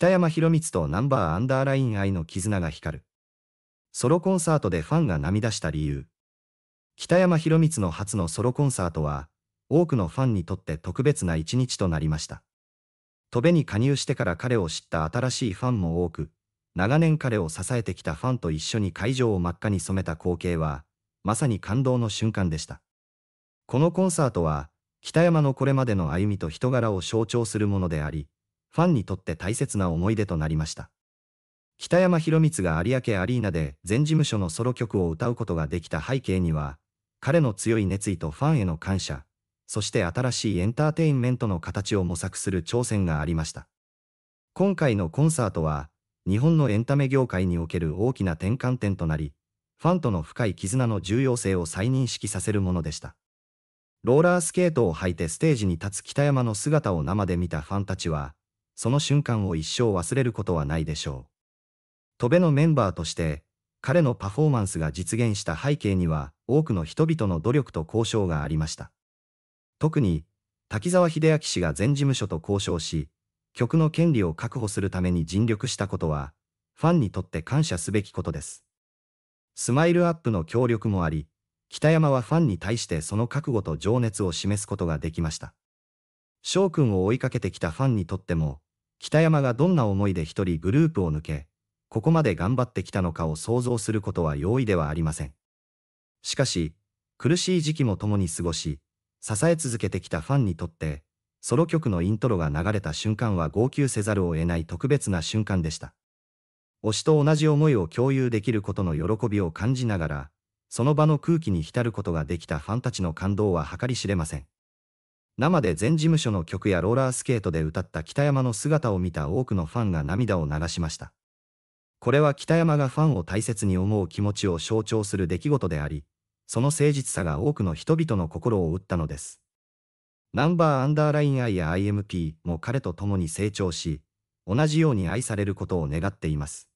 北山宏光とナンバーアンダーライン愛の絆が光る。ソロコンサートでファンが涙した理由。北山宏光の初のソロコンサートは、多くのファンにとって特別な一日となりました。戸部に加入してから彼を知った新しいファンも多く、長年彼を支えてきたファンと一緒に会場を真っ赤に染めた光景は、まさに感動の瞬間でした。このコンサートは、北山のこれまでの歩みと人柄を象徴するものであり、ファンにとって大切な思い出となりました。北山博光が有明アリーナで全事務所のソロ曲を歌うことができた背景には、彼の強い熱意とファンへの感謝、そして新しいエンターテインメントの形を模索する挑戦がありました。今回のコンサートは、日本のエンタメ業界における大きな転換点となり、ファンとの深い絆の重要性を再認識させるものでした。ローラースケートを履いてステージに立つ北山の姿を生で見たファンたちは、その瞬間を一生忘れることはないでしょう。戸辺のメンバーとして、彼のパフォーマンスが実現した背景には、多くの人々の努力と交渉がありました。特に、滝沢秀明氏が全事務所と交渉し、曲の権利を確保するために尽力したことは、ファンにとって感謝すべきことです。スマイルアップの協力もあり、北山はファンに対してその覚悟と情熱を示すことができました。翔くんを追いかけてきたファンにとっても、北山がどんな思いで一人グループを抜け、ここまで頑張ってきたのかを想像することは容易ではありません。しかし、苦しい時期も共に過ごし、支え続けてきたファンにとって、ソロ曲のイントロが流れた瞬間は号泣せざるを得ない特別な瞬間でした。推しと同じ思いを共有できることの喜びを感じながら、その場の空気に浸ることができたファンたちの感動は計り知れません。生で全事務所の曲やローラースケートで歌った北山の姿を見た多くのファンが涙を流しました。これは北山がファンを大切に思う気持ちを象徴する出来事であり、その誠実さが多くの人々の心を打ったのです。ナンバーアンダーライン I や IMP も彼と共に成長し、同じように愛されることを願っています。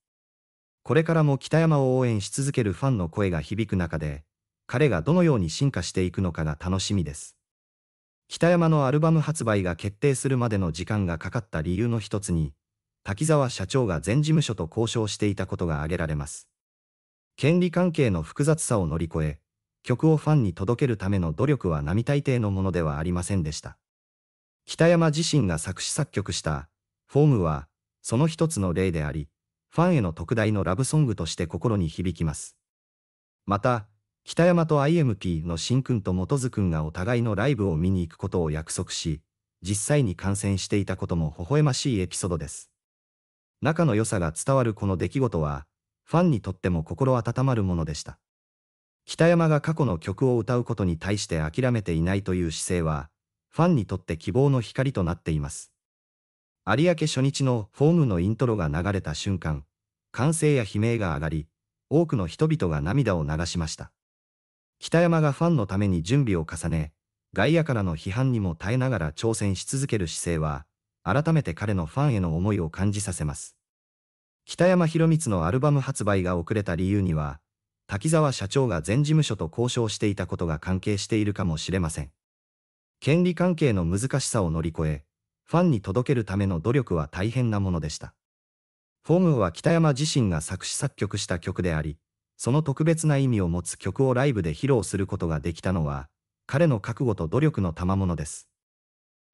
これからも北山を応援し続けるファンの声が響く中で、彼がどのように進化していくのかが楽しみです。北山のアルバム発売が決定するまでの時間がかかった理由の一つに、滝沢社長が前事務所と交渉していたことが挙げられます。権利関係の複雑さを乗り越え、曲をファンに届けるための努力は並大抵のものではありませんでした。北山自身が作詞作曲した、フォームは、その一つの例であり、ファンへの特大のラブソングとして心に響きます。また、北山と IMP の新君と元津君がお互いのライブを見に行くことを約束し、実際に観戦していたことも微笑ましいエピソードです。仲の良さが伝わるこの出来事は、ファンにとっても心温まるものでした。北山が過去の曲を歌うことに対して諦めていないという姿勢は、ファンにとって希望の光となっています。有明初日のフォームのイントロが流れた瞬間、歓声や悲鳴が上がり、多くの人々が涙を流しました。北山がファンのために準備を重ね、外野からの批判にも耐えながら挑戦し続ける姿勢は、改めて彼のファンへの思いを感じさせます。北山博光のアルバム発売が遅れた理由には、滝沢社長が全事務所と交渉していたことが関係しているかもしれません。権利関係の難しさを乗り越え、ファンに届けるための努力は大変なものでした。フォームは北山自身が作詞作曲した曲であり、その特別な意味を持つ曲をライブで披露することができたのは、彼の覚悟と努力の賜物です。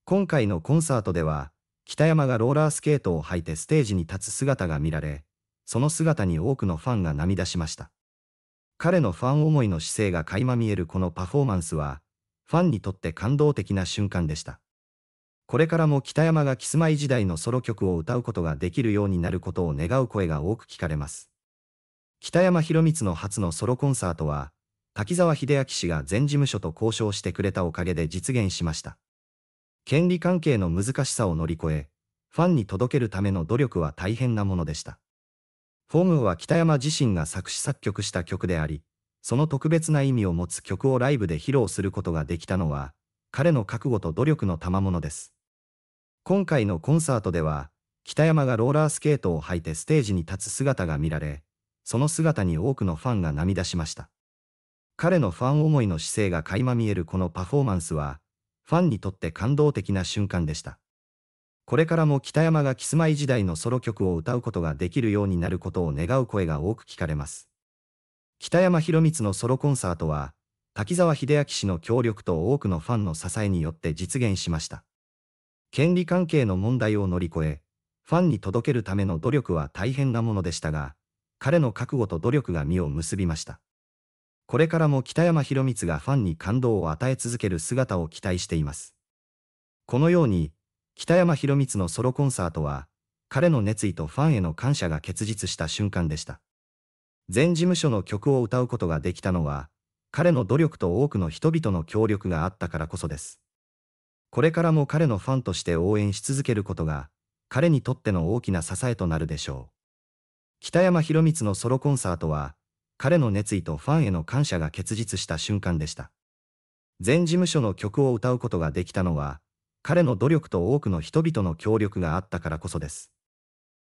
今回のコンサートでは、北山がローラースケートを履いてステージに立つ姿が見られ、その姿に多くのファンが涙しました。彼のファン思いの姿勢が垣間見えるこのパフォーマンスは、ファンにとって感動的な瞬間でした。これからも北山がキスマイ時代のソロ曲を歌うことができるようになることを願う声が多く聞かれます。北山博光の初のソロコンサートは、滝沢秀明氏が前事務所と交渉してくれたおかげで実現しました。権利関係の難しさを乗り越え、ファンに届けるための努力は大変なものでした。フォームは北山自身が作詞作曲した曲であり、その特別な意味を持つ曲をライブで披露することができたのは、彼の覚悟と努力の賜物です。今回のコンサートでは、北山がローラースケートを履いてステージに立つ姿が見られ、その姿に多くのファンが涙しました。彼のファン思いの姿勢が垣間見えるこのパフォーマンスは、ファンにとって感動的な瞬間でした。これからも北山がキスマイ時代のソロ曲を歌うことができるようになることを願う声が多く聞かれます。北山博光のソロコンサートは、滝沢秀明氏の協力と多くのファンの支えによって実現しました。権利関係の問題を乗り越え、ファンに届けるための努力は大変なものでしたが、彼の覚悟と努力が実を結びました。これからも北山博光がファンに感動を与え続ける姿を期待しています。このように、北山博光のソロコンサートは、彼の熱意とファンへの感謝が結実した瞬間でした。全事務所の曲を歌うことができたのは、彼の努力と多くの人々の協力があったからこそです。これからも彼のファンとして応援し続けることが、彼にとっての大きな支えとなるでしょう。北山博光のソロコンサートは、彼の熱意とファンへの感謝が結実した瞬間でした。全事務所の曲を歌うことができたのは、彼の努力と多くの人々の協力があったからこそです。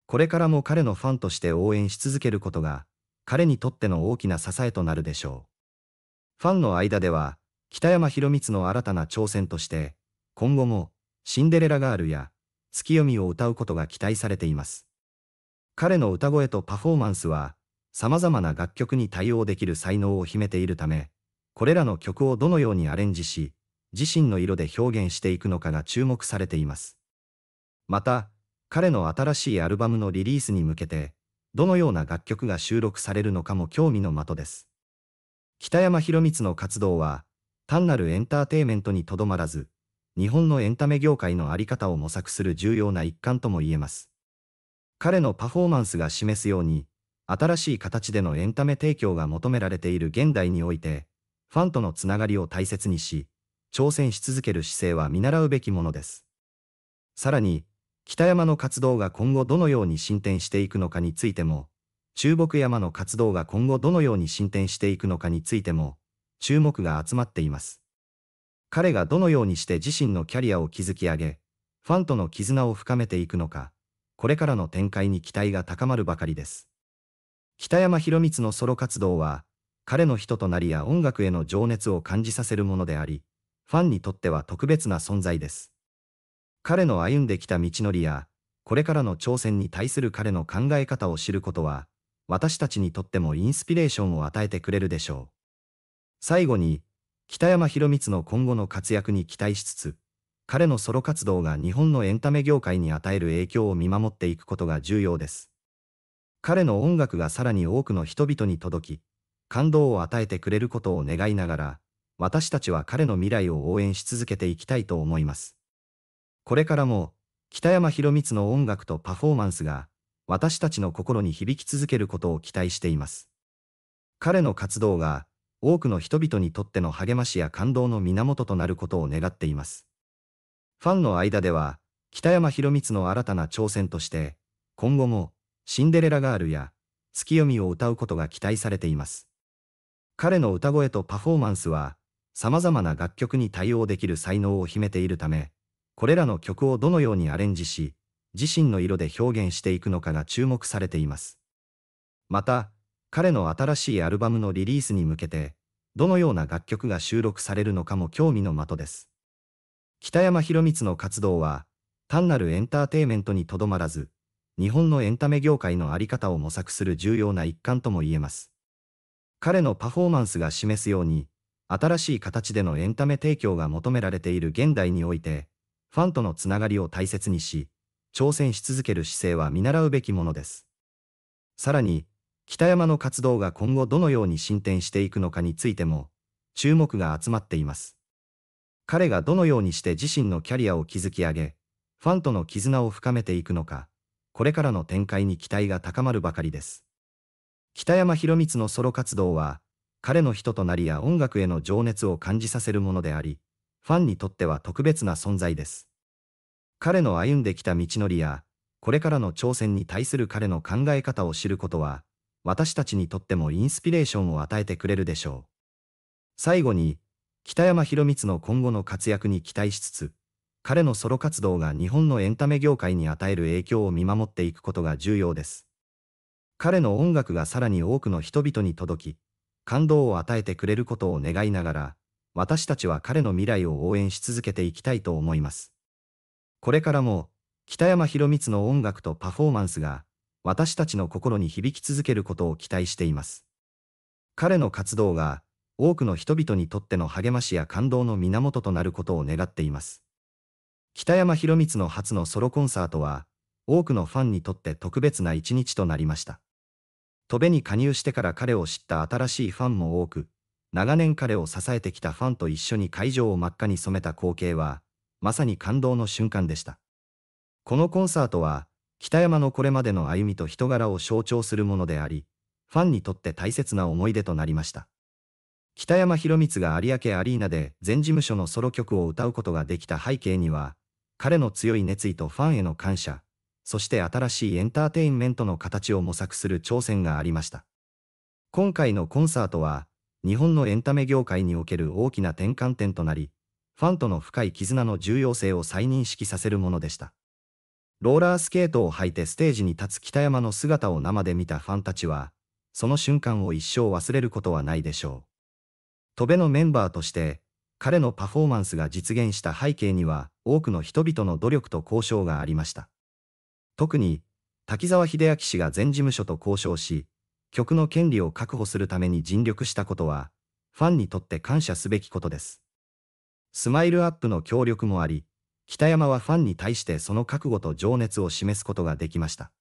これからも彼のファンとして応援し続けることが、彼にとっての大きな支えとなるでしょう。ファンの間では、北山博光の新たな挑戦として、今後も、シンデレラガールや、月読みを歌うことが期待されています。彼の歌声とパフォーマンスは、様々な楽曲に対応できる才能を秘めているため、これらの曲をどのようにアレンジし、自身の色で表現していくのかが注目されています。また、彼の新しいアルバムのリリースに向けて、どのような楽曲が収録されるのかも興味の的です。北山宏光の活動は、単なるエンターテイメントにとどまらず、日本のエンタメ業界の在り方を模索する重要な一環とも言えます。彼のパフォーマンスが示すように、新しい形でのエンタメ提供が求められている現代において、ファンとのつながりを大切にし、挑戦し続ける姿勢は見習うべきものです。さらに、北山の活動が今後どのように進展していくのかについても、中北山の活動が今後どのように進展していくのかについても、注目が集まっています。彼がどのようにして自身のキャリアを築き上げ、ファンとの絆を深めていくのか、これからの展開に期待が高まるばかりです。北山宏光のソロ活動は、彼の人となりや音楽への情熱を感じさせるものであり、ファンにとっては特別な存在です。彼の歩んできた道のりや、これからの挑戦に対する彼の考え方を知ることは、私たちにとってもインスピレーションを与えてくれるでしょう。最後に、北山宏光の今後の活躍に期待しつつ、彼のソロ活動が日本のエンタメ業界に与える影響を見守っていくことが重要です。彼の音楽がさらに多くの人々に届き、感動を与えてくれることを願いながら、私たちは彼の未来を応援し続けていきたいと思います。これからも、北山博光の音楽とパフォーマンスが、私たちの心に響き続けることを期待しています。彼の活動が、多くの人々にとっての励ましや感動の源となることを願っています。ファンの間では、北山宏光の新たな挑戦として、今後も、シンデレラガールや、月読みを歌うことが期待されています。彼の歌声とパフォーマンスは、様々な楽曲に対応できる才能を秘めているため、これらの曲をどのようにアレンジし、自身の色で表現していくのかが注目されています。また、彼の新しいアルバムのリリースに向けて、どのような楽曲が収録されるのかも興味の的です。北山博光の活動は、単なるエンターテイメントにとどまらず、日本のエンタメ業界の在り方を模索する重要な一環とも言えます。彼のパフォーマンスが示すように、新しい形でのエンタメ提供が求められている現代において、ファンとのつながりを大切にし、挑戦し続ける姿勢は見習うべきものです。さらに、北山の活動が今後どのように進展していくのかについても、注目が集まっています。彼がどのようにして自身のキャリアを築き上げ、ファンとの絆を深めていくのか、これからの展開に期待が高まるばかりです。北山博光のソロ活動は、彼の人となりや音楽への情熱を感じさせるものであり、ファンにとっては特別な存在です。彼の歩んできた道のりや、これからの挑戦に対する彼の考え方を知ることは、私たちにとってもインスピレーションを与えてくれるでしょう。最後に、北山博光の今後の活躍に期待しつつ、彼のソロ活動が日本のエンタメ業界に与える影響を見守っていくことが重要です。彼の音楽がさらに多くの人々に届き、感動を与えてくれることを願いながら、私たちは彼の未来を応援し続けていきたいと思います。これからも、北山博光の音楽とパフォーマンスが、私たちの心に響き続けることを期待しています。彼の活動が、多くの人々にとっての励ましや感動の源となることを願っています。北山博光の初のソロコンサートは、多くのファンにとって特別な一日となりました。戸部に加入してから彼を知った新しいファンも多く、長年彼を支えてきたファンと一緒に会場を真っ赤に染めた光景は、まさに感動の瞬間でした。このコンサートは、北山のこれまでの歩みと人柄を象徴するものであり、ファンにとって大切な思い出となりました。北山博光が有明アリーナで全事務所のソロ曲を歌うことができた背景には、彼の強い熱意とファンへの感謝、そして新しいエンターテインメントの形を模索する挑戦がありました。今回のコンサートは、日本のエンタメ業界における大きな転換点となり、ファンとの深い絆の重要性を再認識させるものでした。ローラースケートを履いてステージに立つ北山の姿を生で見たファンたちは、その瞬間を一生忘れることはないでしょう。戸辺のメンバーとして、彼のパフォーマンスが実現した背景には、多くの人々の努力と交渉がありました。特に、滝沢秀明氏が全事務所と交渉し、曲の権利を確保するために尽力したことは、ファンにとって感謝すべきことです。スマイルアップの協力もあり、北山はファンに対してその覚悟と情熱を示すことができました。